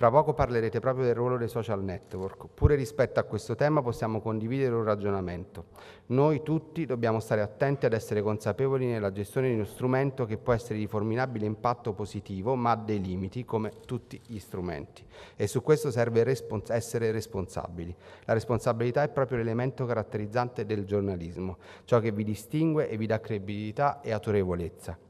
Fra poco parlerete proprio del ruolo dei social network, pure rispetto a questo tema possiamo condividere un ragionamento. Noi tutti dobbiamo stare attenti ad essere consapevoli nella gestione di uno strumento che può essere di formidabile impatto positivo, ma ha dei limiti come tutti gli strumenti. E su questo serve respons- essere responsabili. La responsabilità è proprio l'elemento caratterizzante del giornalismo, ciò che vi distingue e vi dà credibilità e autorevolezza.